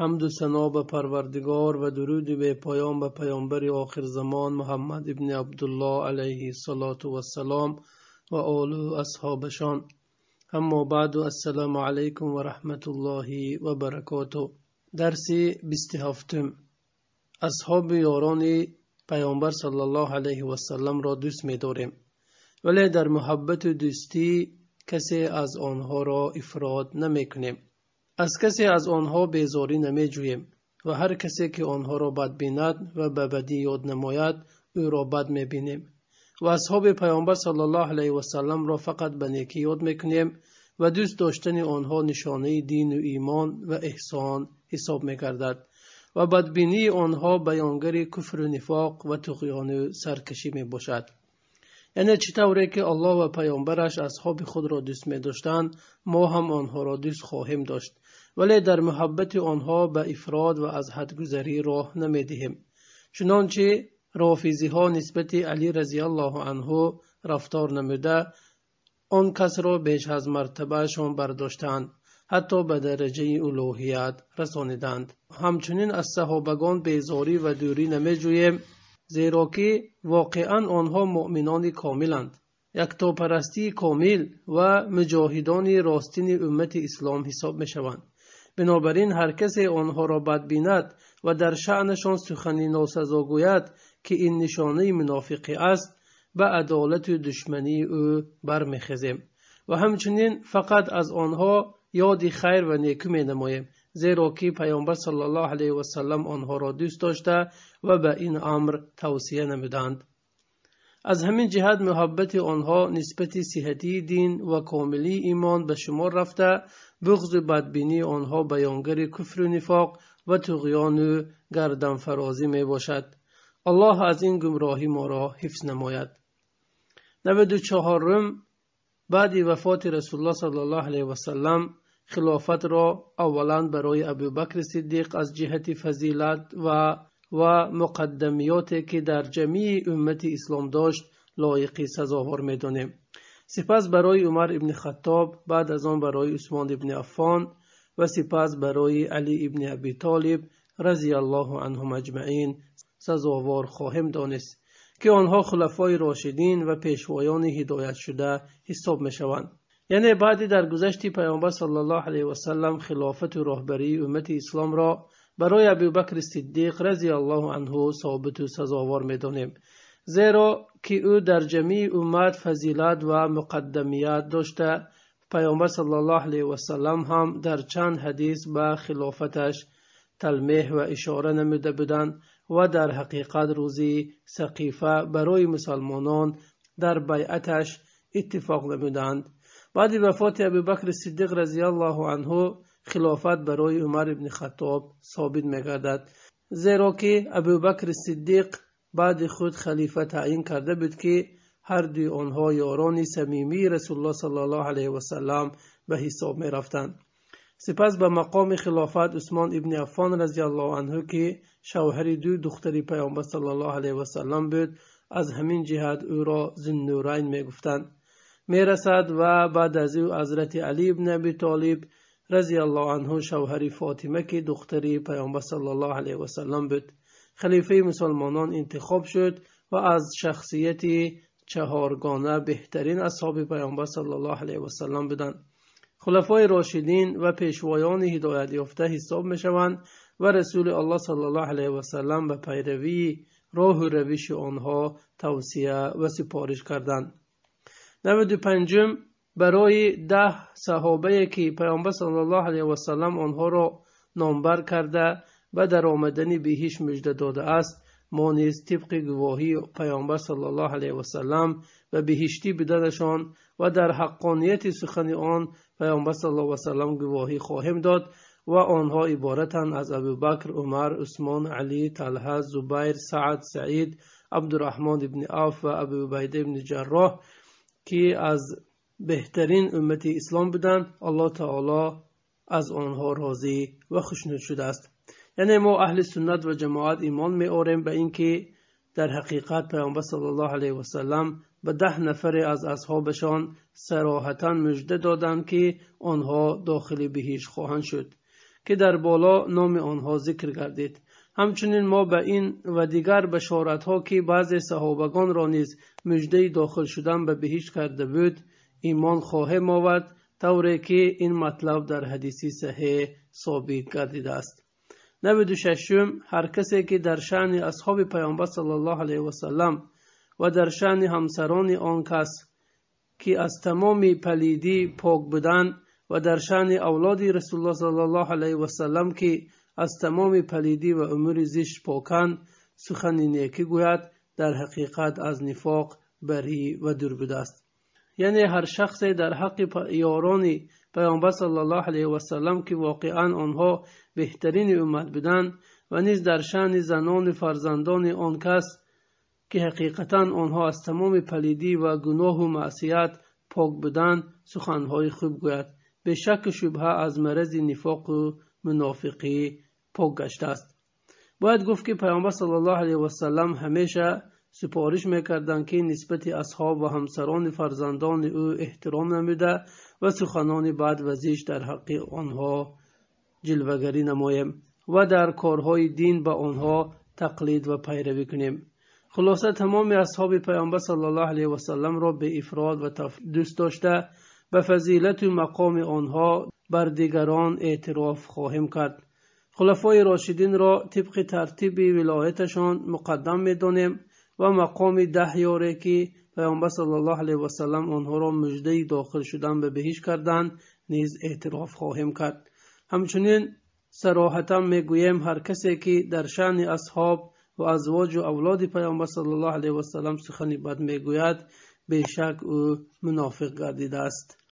ҳамду сано ба парвардигор ва дуруди бепоён ба паёнбари охирзамон муҳаммад ибни абдуллоҳ алайҳи салоту вассалом ва олу асҳобашон аммо баъду ассалому алайкум ва раҳматуллоҳи ва баракоту дарси бистҳафтум асҳоби ёрони паёнбар салаллоҳ алайҳи вассаламро дӯст медорем вале дар муҳаббату дӯстӣ касе аз онҳоро ифрод намекунем аз касе аз онҳо безорӣ намеҷӯем ва ҳар касе ки онҳоро бад бинад ва ба бадӣ ёд намояд ӯро бад мебинем ва асҳоби паёмбар сали ллоу алаи васаламро фақат ба некӣ ёд мекунем ва дӯст доштани онҳо нишонаи дину имон ва эҳсон ҳисоб мегардад ва бадбинии онҳо баёнгари куфру нифоқ ва туғёну саркашӣ мебошад яъне чӣ тавре ки аллоҳ ва паёмбараш асҳоби худро дӯст медоштанд мо ҳам онҳоро дӯст хоҳем дошт вале дар муҳаббати онҳо ба ифрод ва аз ҳадгузарӣ роҳ намедиҳем чунончи рофизиҳо нисбати алӣ разиллоҳ анҳу рафтор намуда он касро беш аз мартабаашон бардоштанд ҳатто ба дараҷаи улӯҳият расониданд ҳамчунин аз саҳобагон безорӣ ва дурӣ намеҷӯем зеро ки воқеан онҳо муъминони комиланд яктопарастии комил ва муҷоҳидони ростини уммати ислом ҳисоб мешаванд бинобар ин ҳар касе онҳоро бадбинад ва дар шаънашон сухани носазо гӯяд ки ин нишонаи мунофиқӣ аст ба адолату душмании ӯ бармехезем ва ҳамчунин фақат аз онҳо ёди хайр ва некӣ менамоем зеро ки паёмбар слвасалам онҳоро дӯст дошта ва ба ин амр тавсия намуданд аз ҳамин ҷиҳат муҳаббати онҳо нисбати сиҳатии дин ва комилии имон ба шумор рафта буғзу бадбинии онҳо баёнгари куфру нифоқ ва туғёну гарданфарозӣ мебошад аллоҳ аз ин гумроҳӣ моро ҳифз намояд навду чорум баъди вафоти расулллоҳ слв хилофатро аввалан барои абубакр сиддиқ аз ҷиҳати фазилат ва ва муқаддамиёте ки дар ҷамии уммати ислом дошт лоиқи сазовор медонем сипас барои умар ибни хаттоб баъд аз он барои усмон ибни аффон ва сипас барои алӣ ибни абиталиб разияллоҳу анҳум аҷмаин сазовор хоҳем донист ки онҳо хулафои рошидин ва пешвоёни ҳидоятшуда ҳисоб мешаванд یعنی بعدی در گذشتی پیامبر صلی الله علیه وسلم خلافت و رهبری امت اسلام را برای ابوبکر صدیق رضی الله عنه ثابت و سزاوار میدانیم زیرا که او در جمعی امت فضیلت و مقدمیت داشته پیامبر صلی الله علیه وسلم هم در چند حدیث به خلافتش تلمیح و اشاره نموده بودند و در حقیقت روزی سقیفه برای مسلمانان در بیعتش اتفاق نمودند баъди вафоти абубакри сиддиқ разиаллоҳу анҳу хилофат барои умар ибни хаттоб собит мегардад зеро ки абубакри сиддиқ баъди худ халифа таъин карда буд ки ҳардуи онҳо ёрони самимии расулло сл л васалам ба ҳисоб мерафтанд сипас ба мақоми хилофат усмон ибни аффон разиаллоҳ анҳу ки шавҳари ду духтари паёмбар сл л васалам буд аз ҳамин ҷиҳат ӯро зиннурайн мегуфтанд мерасад ва баъд аз ӯ ҳазрати али ибни абиталиб разиалло анҳу шавҳари фотима ки духтари паёмбар саллаллоҳ алайҳи васаллам буд халифаи мусулмонон интихоб шуд ва аз шахсияти чаҳоргона беҳтарин асҳоби паёмбар саллаллоҳ алайҳи васаллам буданд хулафои рошидин ва пешвоёни ҳидоятёфта ҳисоб мешаванд ва расули алло саллаллоҳ алайҳи васаллам ба пайравии роҳу равиши онҳо тавсия ва супориш карданд نودو پنجم برای ده صحابه که پیامبر صلی الله علیه وسلم آنها را نامبر کرده و در آمدن بهش مجده داده است ما نیز طبق گواهی پیامبر صلی الله علیه وسلم و بهشتی بدنشان و در حقانیت سخن آن پیامبر صلی الله علیه وسلم گواهی خواهیم داد و آنها عبارتن از ابوبکر، عمر، عثمان، علی، طلحه، زبیر، سعد، سعید، عبدالرحمن ابن عوف و ابو عبیده ابن جراح ки аз беҳтарин уммати ислом буданд аллоҳ таоло аз онҳо розӣ ва хушнуд шудааст яъне мо аҳли суннат ва ҷамоат имон меорем ба ин ки дар ҳақиқат паомбар сал ллоу алай васалам ба даҳ нафаре аз асҳобашон сароҳатан мужда доданд ки онҳо дохили биҳишт хоҳанд шуд ки дар боло номи онҳо зикр гардид ҳамчунин мо ба ин ва дигар башоратҳо ки баъзе саҳобагонро низ муждаи дохилшудан ба биҳишт карда буд имон хоҳем овард тавре ки ин матлаб дар ҳадиси саҳеҳ собит гардидааст наби душашум ҳар касе ки дар шаъни асҳоби паёмбар сали ллоу алаи васалам ва дар шаъни ҳамсарони он кас ки аз тамоми палидӣ пок буданд ва дар шаъни авлоди расулло сали ллоу алаи васалам ки аз тамоми палидӣ ва умури зишт покан сухани некӣ гӯяд дар ҳақиқат аз нифоқ барӣ ва дур будааст яъне ҳар шахсе дар ҳаққи ёрони паёмбар сал аллоҳ алайҳи васалам ки воқеан онҳо беҳтарини уммат буданд ва низ дар шаъни занони фарзандони он кас ки ҳақиқатан онҳо аз тамоми палидӣ ва гуноҳу маъсият пок буданд суханҳои хуб гӯяд бешаку шубҳа аз марази нифоқу منافقی پاک گشته است باید گفت که پیامبر صلی الله علیه و سلم همیشه سپارش میکردند که نسبت اصحاب و همسران فرزندان او احترام نموده و سخنان بعد و زیش در حق آنها جلوگری نماییم و در کارهای دین به آنها تقلید و پیروی کنیم خلاصه تمام اصحاب پیامبر صلی الله علیه و سلم را به افراد و دوست داشته به فضیلت و مقام آنها бар дигарон эътироф хоҳем кард хулафои рошидинро тибқи тартиби вилояташон муқаддам медонем ва мақоми даҳ ёре ки паёмбар саллаавасалам онҳоро муждаи дохил шудан ба беҳиш карданд низ эътироф хоҳем кард ҳамчунин сароҳатан мегӯем ҳар касе ки дар шаъни асҳоб ва азвоҷу авлоди паёмбар салаа васалам сухани бад мегӯяд бешак ӯ мунофиқ гардидааст